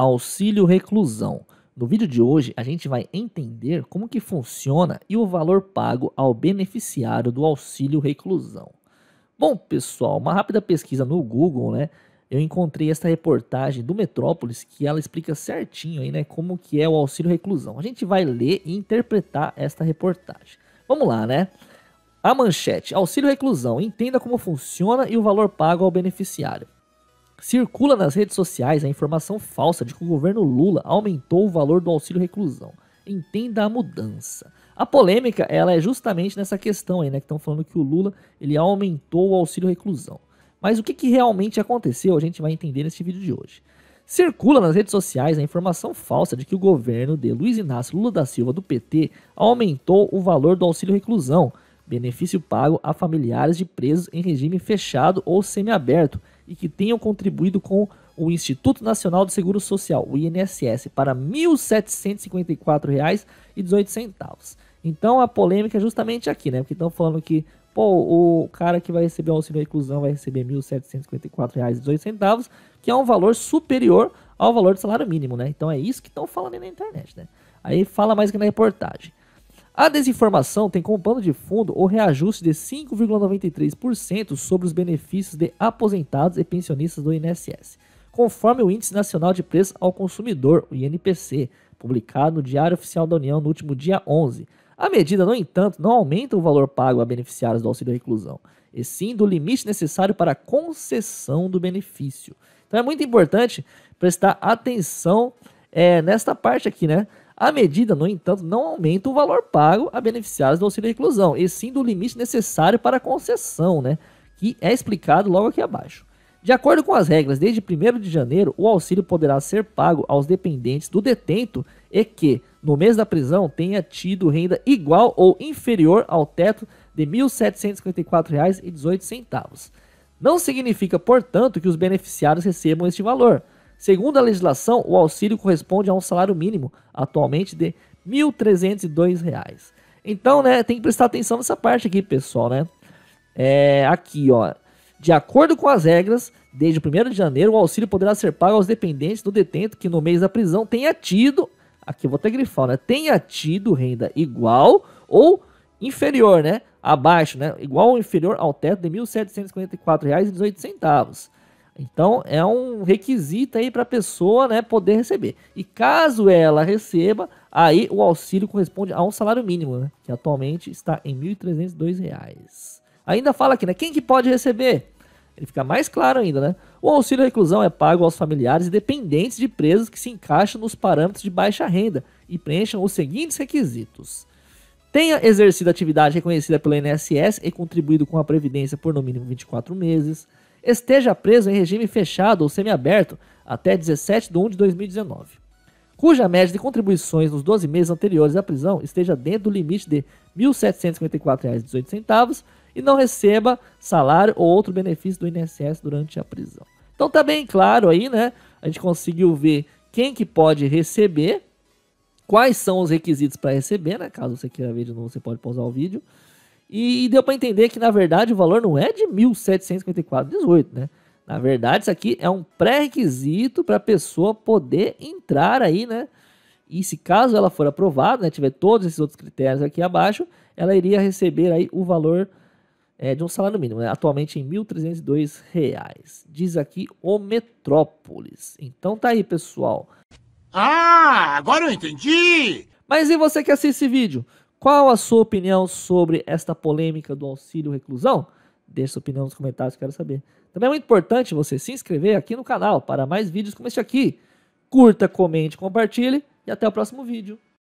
auxílio reclusão. No vídeo de hoje, a gente vai entender como que funciona e o valor pago ao beneficiário do auxílio reclusão. Bom, pessoal, uma rápida pesquisa no Google, né? Eu encontrei essa reportagem do Metrópolis que ela explica certinho aí, né, como que é o auxílio reclusão. A gente vai ler e interpretar esta reportagem. Vamos lá, né? A manchete: Auxílio reclusão, entenda como funciona e o valor pago ao beneficiário. Circula nas redes sociais a informação falsa de que o governo Lula aumentou o valor do auxílio reclusão. Entenda a mudança. A polêmica ela é justamente nessa questão aí, né? Que estão falando que o Lula ele aumentou o auxílio reclusão. Mas o que, que realmente aconteceu a gente vai entender neste vídeo de hoje. Circula nas redes sociais a informação falsa de que o governo de Luiz Inácio Lula da Silva do PT aumentou o valor do auxílio reclusão, benefício pago a familiares de presos em regime fechado ou semiaberto, e que tenham contribuído com o Instituto Nacional do Seguro Social, o INSS, para R$ 1.754,18. Então a polêmica é justamente aqui, né? Porque estão falando que pô, o cara que vai receber o auxílio inclusão vai receber R$ 1.754,18, que é um valor superior ao valor do salário mínimo, né? Então é isso que estão falando na internet, né? Aí fala mais que na reportagem. A desinformação tem como pano de fundo o reajuste de 5,93% sobre os benefícios de aposentados e pensionistas do INSS, conforme o Índice Nacional de Preço ao Consumidor, o INPC, publicado no Diário Oficial da União no último dia 11. A medida, no entanto, não aumenta o valor pago a beneficiários do auxílio à reclusão, e sim do limite necessário para a concessão do benefício. Então é muito importante prestar atenção é, nesta parte aqui, né? A medida, no entanto, não aumenta o valor pago a beneficiários do auxílio reclusão, e sim do limite necessário para a concessão, né? Que é explicado logo aqui abaixo. De acordo com as regras, desde 1 de janeiro, o auxílio poderá ser pago aos dependentes do detento e que, no mês da prisão, tenha tido renda igual ou inferior ao teto de R$ 1.754,18. Não significa, portanto, que os beneficiários recebam este valor, Segundo a legislação, o auxílio corresponde a um salário mínimo, atualmente de R$ 1.302. Então, né, tem que prestar atenção nessa parte aqui, pessoal, né? É, aqui, ó. De acordo com as regras, desde o 1 de janeiro, o auxílio poderá ser pago aos dependentes do detento que no mês da prisão tenha tido, aqui eu vou até grifar, né? Tenha tido renda igual ou inferior, né? Abaixo, né? Igual ou inferior ao teto de R$ 1.754,18 então é um requisito aí para a pessoa né, poder receber. E caso ela receba, aí o auxílio corresponde a um salário mínimo, né, que atualmente está em R$ 1.302. Ainda fala aqui, né? Quem que pode receber? Ele fica mais claro ainda, né? O auxílio reclusão é pago aos familiares e dependentes de presos que se encaixam nos parâmetros de baixa renda e preencham os seguintes requisitos. Tenha exercido atividade reconhecida pelo INSS e contribuído com a Previdência por no mínimo 24 meses esteja preso em regime fechado ou semiaberto até 17 de 1 de 2019, cuja média de contribuições nos 12 meses anteriores à prisão esteja dentro do limite de R$ 1.754,18 e não receba salário ou outro benefício do INSS durante a prisão. Então tá bem claro aí, né? A gente conseguiu ver quem que pode receber, quais são os requisitos para receber, né? Caso você queira ver de novo, você pode pausar o vídeo. E deu para entender que, na verdade, o valor não é de 1.754,18, né? Na verdade, isso aqui é um pré-requisito para a pessoa poder entrar aí, né? E se caso ela for aprovada, né, tiver todos esses outros critérios aqui abaixo, ela iria receber aí o valor é, de um salário mínimo, né? atualmente em R$ 1.302. Diz aqui o Metrópolis. Então tá aí, pessoal. Ah, agora eu entendi! Mas e você que assiste esse vídeo? Qual a sua opinião sobre esta polêmica do auxílio reclusão? Deixe sua opinião nos comentários, quero saber. Também é muito importante você se inscrever aqui no canal para mais vídeos como este aqui. Curta, comente, compartilhe e até o próximo vídeo.